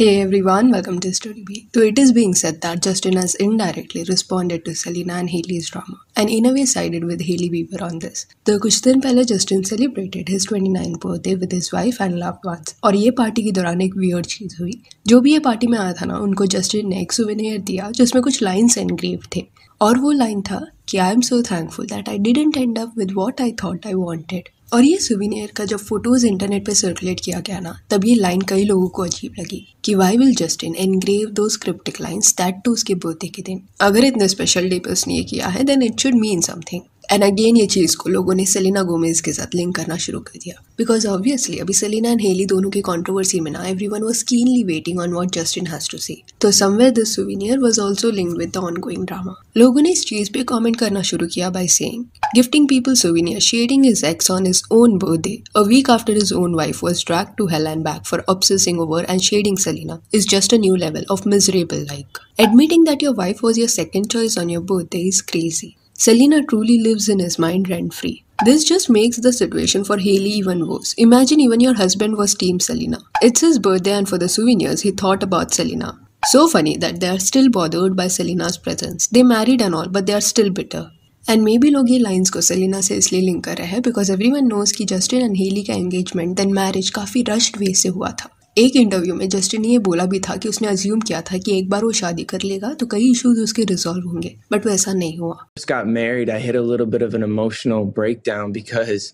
Hey everyone, welcome to Story B. Though it is being said that Justin has indirectly responded to Selena and Haley's drama, and in a way sided with Haley Bieber on this. तो कुछ दिन पहले Justin celebrated his 29th birthday with his wife and loved ones और ये party के दौरान एक weird चीज हुई जो भी ये पार्टी में आया था ना उनको जस्टिन ने एक सुविनियर दिया जिसमें कुछ लाइंस एनग्रेव थे और वो लाइन था कि I am so thankful that I didn't end up with what I thought I wanted और ये सुविनियर का जब फोटोज इंटरनेट पे सर्कुलेट किया गया ना तब ये लाइन कई लोगों को अजीब लगी कि वाई विल जस्टिन एनग्रेव दो स्क्रिप्टिक लाइन्स दैट टू उसके बर्थडे के दिन अगर इतने स्पेशल डे पे उसने ये किया है then it should mean something and again ये चीज़ को लोगों ने सेलिना गोमेज के साथ लिंक करना शुरू कर दिया बिकॉज ऑब्वियसली अभी सेलिना एंड हेली दोनों की कॉन्ट्रोवर्सी में ना everyone was keenly waiting on what Justin has to see तो somewhere the souvenir was also link with the ongoing drama लोगों ने इस चीज़ पे कॉमेंट करना शुरू किया by saying gifting people souvenir shading his ex on his own birthday a week after his own wife was drag to hell and back for obsessing and shading Selena is just a new level of miserable like admitting Admitting that your wife was your second choice on your birthday is crazy Selina truly lives in his mind rent free. This just makes the situation for Haley even worse. Imagine even your husband was Team Selina. It's his birthday, and for the souvenirs, he thought about Selina. So funny that they are still bothered by Selina's presence. They married and all, but they are still bitter. And maybe बी lines ये lines को Selena से इसलिए link कर रहे हैं because everyone knows कि Justin and rushed का एंगेजमेंट एक इंटरव्यू में जस्टिन ने ये बोला भी था कि उसने अज्यूम किया था कि एक बार वो शादी कर लेगा तो कई इश्यूज उसके रिजॉल्व होंगे बट वैसा नहीं हुआ Just got married, I hit a little bit of an emotional breakdown because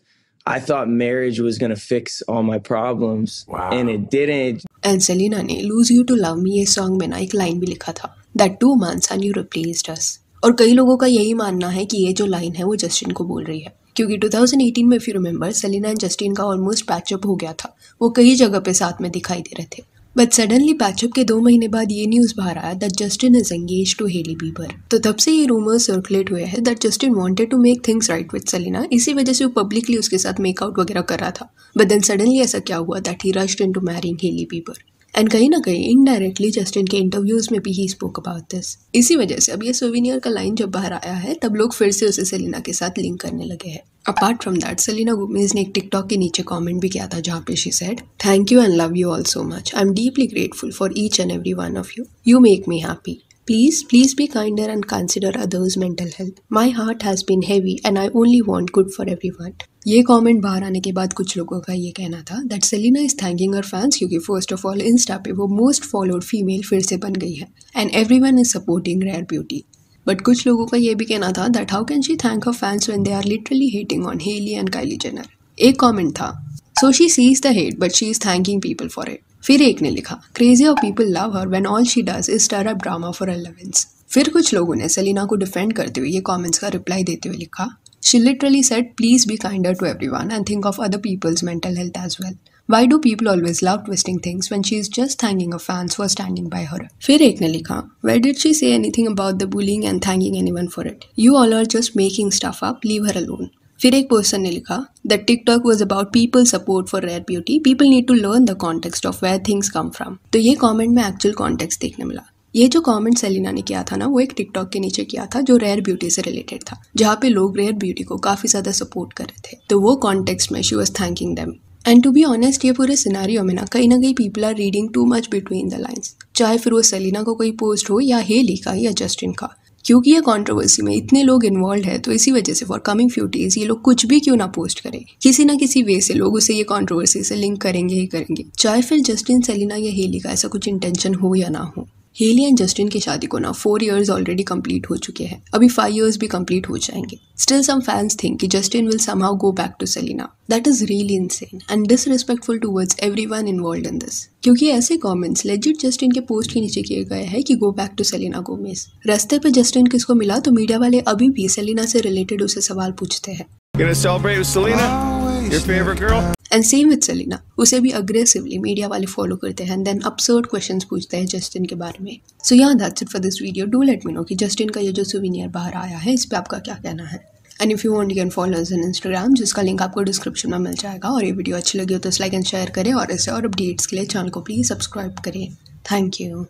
I thought marriage was going to fix all my problems wow. and it didn't. And Selena ne Lose You to Love Me ये song mein ना एक line भी लिखा था That two months and you replaced us. और कई लोगों का यही मानना है कि ये जो लाइन है वो जस्टिन को बोल रही है क्योंकि 2018 में फिर रिमेंबर सेलिना एंड जस्टिन का ऑलमोस्ट पैचअप हो गया था वो कई जगह पे साथ में दिखाई दे रहे थे बट सडनली पैचअप के दो महीने बाद ये न्यूज़ बाहर आया that Justin is engage to Hailey Bieber तो तब से ये रूमर सर्कुलेट हुए हैं that Justin wanted to make things right with Selena इसी वजह से वो पब्लिकली उसके साथ मेकआउट वगैरह कर रहा था बट देन सडनली ऐसा क्या हुआ that he rushed into marrying Hailey Bieber and कहीं ना कहीं इनडायरेक्टली जस्टिन के इंटरव्यूज़ में भी ही स्पोक अबाउट दिस इसी वजह से अब ये सोविनियर का लाइन जब बाहर आया है तब लोग फिर से उसे सेलिना के साथ लिंक करने लगे हैं apart from that Selena Gomez ने एक टिकटॉक के नीचे कॉमेंट भी किया था जहाँ पे she said thank you and love you all so much I am deeply grateful for each and every one of you you make me happy Please, please be kinder and consider others' mental health. My heart has been heavy and I only want good for everyone. ये comment बाहर आने के बाद कुछ लोगों का ये कहना था that Selena is thanking her fans क्योंकि फर्स्ट ऑफ ऑल इंस्टा पे वो मोस्ट फॉलोड फीमेल फिर से बन गई है and every everyone is supporting Rare Beauty but कुछ लोगों का ये भी कहना था that how can she thank her fans when they are literally hating on Hailey and Kylie Jenner एक कॉमेंट था so she sees the hate but she is thanking people for it फिर एक ने लिखा crazy of people love her when all she does is stir up drama for allowance फिर कुछ लोगों ने सेलिना को डिफेंड करते हुए ये कॉमेंट्स का रिप्लाई देते हुए लिखा she literally said please be kinder to everyone and think of other people's mental health as well why do people always love twisting things when she is just thanking her fans for standing by her फिर एक ने लिखा where did she say anything about the bullying and thanking anyone for it you all are just making stuff up leave her alone फिर एक person ने लिखा the TikTok was about people support for Rare Beauty people need to learn the context of where things come from तो ये comment में actual context देखने मिला ये जो कमेंट सेलिना ने किया था ना वो एक टिकटॉक के नीचे किया था जो रेयर ब्यूटी से रिलेटेड था जहाँ पे लोग रेयर ब्यूटी को काफी ज्यादा सपोर्ट कर रहे थे तो वो कॉन्टेक्स्ट में she was thanking them and to be honest ये पूरे सिनारियो में ना कहीं ना कहीं people are reading too much between the lines चाहे फिर वो सेलिना को कोई पोस्ट हो या हेली का या जस्टिन का क्योंकि ये कंट्रोवर्सी में इतने लोग इन्वॉल्व है तो इसी वजह से फॉर कमिंग फ्यू डेज ये लोग कुछ भी क्यों ना पोस्ट करें किसी ना किसी वे से लोग उसे ये कंट्रोवर्सी से लिंक करेंगे ही करेंगे चाहे फिर जस्टिन सेलिना या हेली का ऐसा कुछ इंटेंशन हो या ना हो हेली एंड जस्टिन की शादी को ना फोर ईयर्स ऑलरेडी कंप्लीट हो चुके हैं अभी फाइव ईयर्स भी कंप्लीट हो जाएंगे स्टिल सम फैंस थिंक कि Justin will somehow go back to Selena that is really insane and disrespectful towards everyone involve in this क्योंकि ऐसे कॉमेंट्स लेजिट जस्टिन के पोस्ट के नीचे किए गए हैं कि go back to Selena Gomez रस्ते पे जस्टिन किसको मिला तो मीडिया वाले अभी भी सेलिना से रिलेटेड उसे सवाल पूछते हैं एंड सेम विथ सेलिना उसे भी अग्रेसिवली मीडिया वाले फॉलो करते हैं एंड देन अपसर्ड क्वेश्चन पूछते हैं जस्टिन के बारे में सो यहाँ that's it for this video do let me know कि जस्टिन का ये जो सुविनियर बाहर आया है इस पर आपका क्या कहना है and if you want you can follow in Instagram जिसका लिंक आपको डिस्क्रिप्शन में मिल जाएगा और ये वीडियो अच्छी लगी हो तो इस लाइक एंड शेयर करें और इसे और अपडेट्स के लिए चैनल को प्लीज़ सब्सक्राइब करें थैंक यू